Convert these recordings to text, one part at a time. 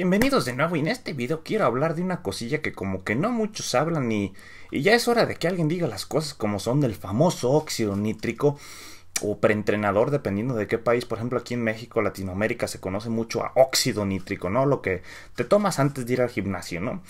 Bienvenidos de nuevo y en este video quiero hablar de una cosilla que como que no muchos hablan y, y ya es hora de que alguien diga las cosas como son del famoso óxido nítrico o preentrenador dependiendo de qué país, por ejemplo aquí en México, Latinoamérica se conoce mucho a óxido nítrico, ¿no? Lo que te tomas antes de ir al gimnasio, ¿no?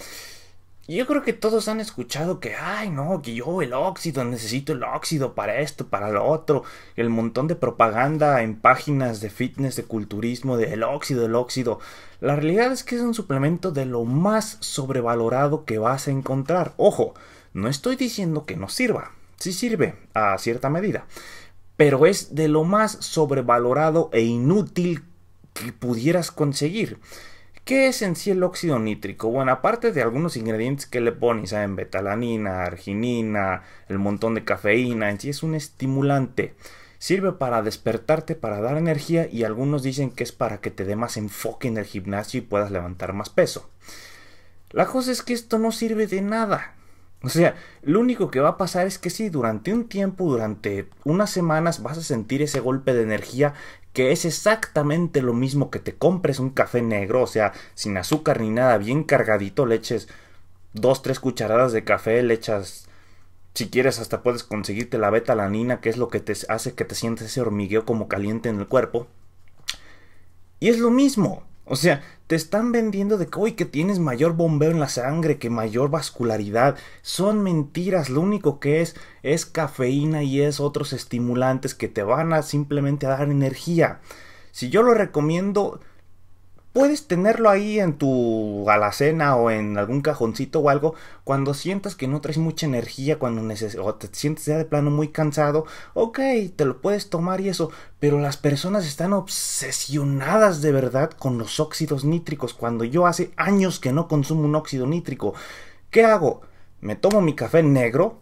yo creo que todos han escuchado que, ay, no, que yo el óxido, necesito el óxido para esto, para lo otro. El montón de propaganda en páginas de fitness, de culturismo, de el óxido, el óxido. La realidad es que es un suplemento de lo más sobrevalorado que vas a encontrar. Ojo, no estoy diciendo que no sirva. Sí sirve, a cierta medida. Pero es de lo más sobrevalorado e inútil que pudieras conseguir. ¿Qué es en sí el óxido nítrico? Bueno, aparte de algunos ingredientes que le ponen, saben, betalanina, arginina, el montón de cafeína, en sí es un estimulante. Sirve para despertarte, para dar energía y algunos dicen que es para que te dé más enfoque en el gimnasio y puedas levantar más peso. La cosa es que esto no sirve de nada. O sea, lo único que va a pasar es que si durante un tiempo, durante unas semanas vas a sentir ese golpe de energía, que es exactamente lo mismo que te compres un café negro, o sea, sin azúcar ni nada, bien cargadito, le eches dos, tres cucharadas de café, le echas, si quieres hasta puedes conseguirte la betalanina, que es lo que te hace que te sientes ese hormigueo como caliente en el cuerpo. Y es lo mismo, o sea, te están vendiendo de que, uy, que tienes mayor bombeo en la sangre, que mayor vascularidad. Son mentiras, lo único que es es cafeína y es otros estimulantes que te van a simplemente dar energía. Si yo lo recomiendo puedes tenerlo ahí en tu alacena o en algún cajoncito o algo cuando sientas que no traes mucha energía, cuando o te sientes ya de plano muy cansado, ok, te lo puedes tomar y eso, pero las personas están obsesionadas de verdad con los óxidos nítricos cuando yo hace años que no consumo un óxido nítrico. ¿Qué hago? Me tomo mi café negro,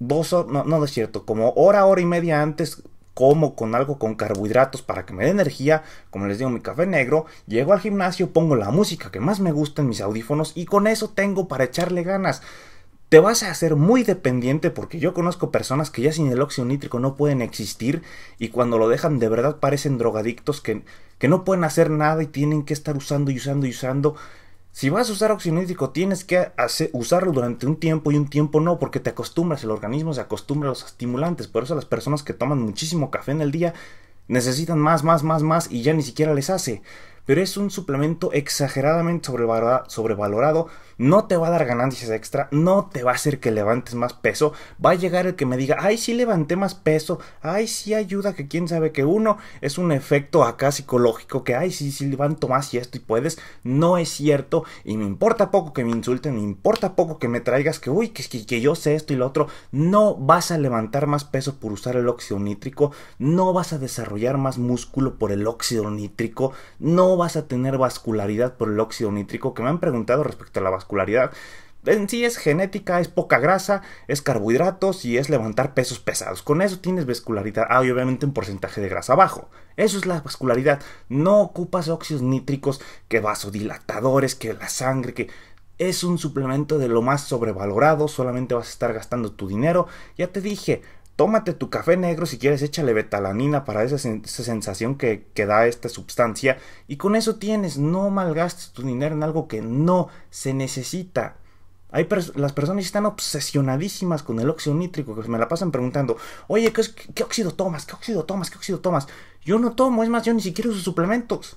no, no es cierto, como hora, hora y media antes como con algo con carbohidratos para que me dé energía, como les digo mi café negro, llego al gimnasio, pongo la música que más me gusta en mis audífonos y con eso tengo para echarle ganas. Te vas a hacer muy dependiente porque yo conozco personas que ya sin el óxido nítrico no pueden existir y cuando lo dejan de verdad parecen drogadictos que, que no pueden hacer nada y tienen que estar usando y usando y usando si vas a usar nítrico, tienes que usarlo durante un tiempo y un tiempo no, porque te acostumbras, el organismo se acostumbra a los estimulantes. Por eso las personas que toman muchísimo café en el día necesitan más, más, más, más y ya ni siquiera les hace pero es un suplemento exageradamente sobrevalorado, no te va a dar ganancias extra, no te va a hacer que levantes más peso, va a llegar el que me diga, ay, sí levanté más peso, ay, sí ayuda, que quién sabe que uno, es un efecto acá psicológico, que ay, sí, sí levanto más y esto y puedes, no es cierto, y me importa poco que me insulten, me importa poco que me traigas que, uy, que, que yo sé esto y lo otro, no vas a levantar más peso por usar el óxido nítrico, no vas a desarrollar más músculo por el óxido nítrico, no vas a tener vascularidad por el óxido nítrico, que me han preguntado respecto a la vascularidad. En sí es genética, es poca grasa, es carbohidratos y es levantar pesos pesados. Con eso tienes vascularidad. Ah, y obviamente un porcentaje de grasa bajo. Eso es la vascularidad. No ocupas óxidos nítricos, que vasodilatadores, que la sangre, que es un suplemento de lo más sobrevalorado, solamente vas a estar gastando tu dinero. Ya te dije, Tómate tu café negro, si quieres échale betalanina para esa, sensación que, que, da esta sustancia y con eso tienes, no malgastes tu dinero en algo que no se necesita. Hay las personas están obsesionadísimas con el óxido nítrico, que me la pasan preguntando, oye, ¿qué, óxido tomas? ¿Qué óxido tomas? ¿Qué óxido tomas? Yo no tomo, es más, yo ni siquiera uso suplementos.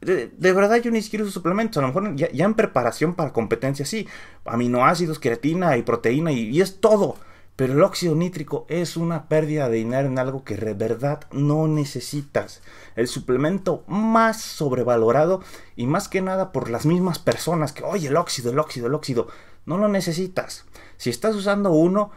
De, verdad yo ni siquiera uso suplementos, a lo mejor ya, en preparación para competencia sí, aminoácidos, queratina y proteína y, y es todo. Pero el óxido nítrico es una pérdida de dinero en algo que de verdad no necesitas. El suplemento más sobrevalorado y más que nada por las mismas personas que, oye, el óxido, el óxido, el óxido, no lo necesitas. Si estás usando uno,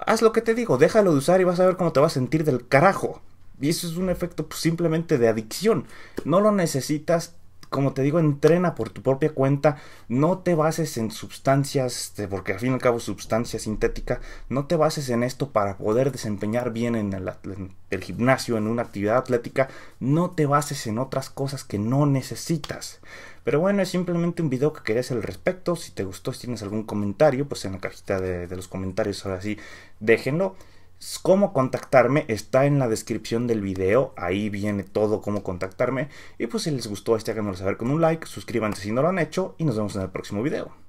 haz lo que te digo, déjalo de usar y vas a ver cómo te vas a sentir del carajo. Y eso es un efecto pues, simplemente de adicción. No lo necesitas como te digo, entrena por tu propia cuenta, no te bases en sustancias, este, porque al fin y al cabo sustancia sintética, no te bases en esto para poder desempeñar bien en el, gimnasio, en una actividad atlética, no te bases en otras cosas que no necesitas. Pero bueno, es simplemente un video que querés al respecto, si te gustó, si tienes algún comentario, pues en la cajita de, de los comentarios ahora sí, déjenlo. Cómo contactarme está en la descripción del video, ahí viene todo cómo contactarme. Y pues si les gustó este háganmelo saber con un like, suscríbanse si no lo han hecho y nos vemos en el próximo video.